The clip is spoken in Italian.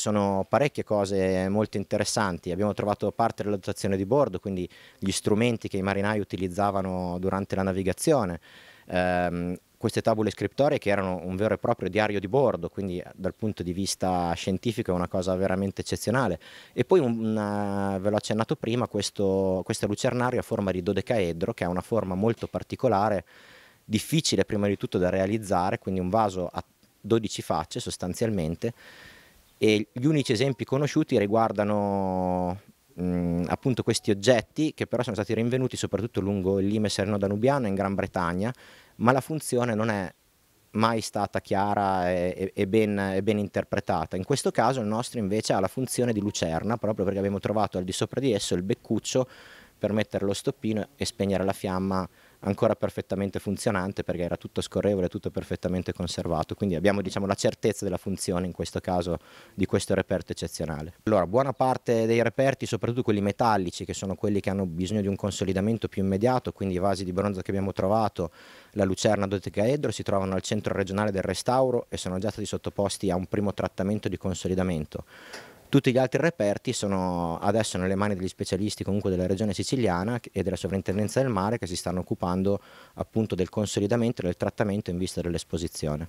sono parecchie cose molto interessanti, abbiamo trovato parte della dotazione di bordo, quindi gli strumenti che i marinai utilizzavano durante la navigazione, ehm, queste tavole scriptorie che erano un vero e proprio diario di bordo, quindi dal punto di vista scientifico è una cosa veramente eccezionale. E poi, una, ve l'ho accennato prima, questo, questo lucernario a forma di dodecaedro, che ha una forma molto particolare, difficile prima di tutto da realizzare, quindi un vaso a 12 facce sostanzialmente, e gli unici esempi conosciuti riguardano mh, mm, appunto questi oggetti che però sono stati rinvenuti soprattutto lungo il lime sereno-danubiano in Gran Bretagna, ma la funzione non è mai stata chiara e, e, ben, e, ben, interpretata. In questo caso il nostro invece ha la funzione di lucerna, proprio perché abbiamo trovato al di sopra di esso il beccuccio per mettere lo stoppino e spegnere la fiamma ancora perfettamente funzionante perché era tutto scorrevole, tutto perfettamente conservato, quindi abbiamo diciamo, la certezza della funzione in questo caso di questo reperto eccezionale. Allora, buona parte dei reperti, soprattutto quelli metallici, che sono quelli che hanno bisogno di un consolidamento più immediato, quindi i vasi di bronzo che abbiamo trovato, la lucerna dotecaedro, si trovano al centro regionale del restauro e sono già stati sottoposti a un primo trattamento di consolidamento. Tutti gli altri reperti sono adesso nelle mani degli specialisti comunque della regione siciliana e della sovrintendenza del mare che si stanno occupando appunto del consolidamento e del trattamento in vista dell'esposizione.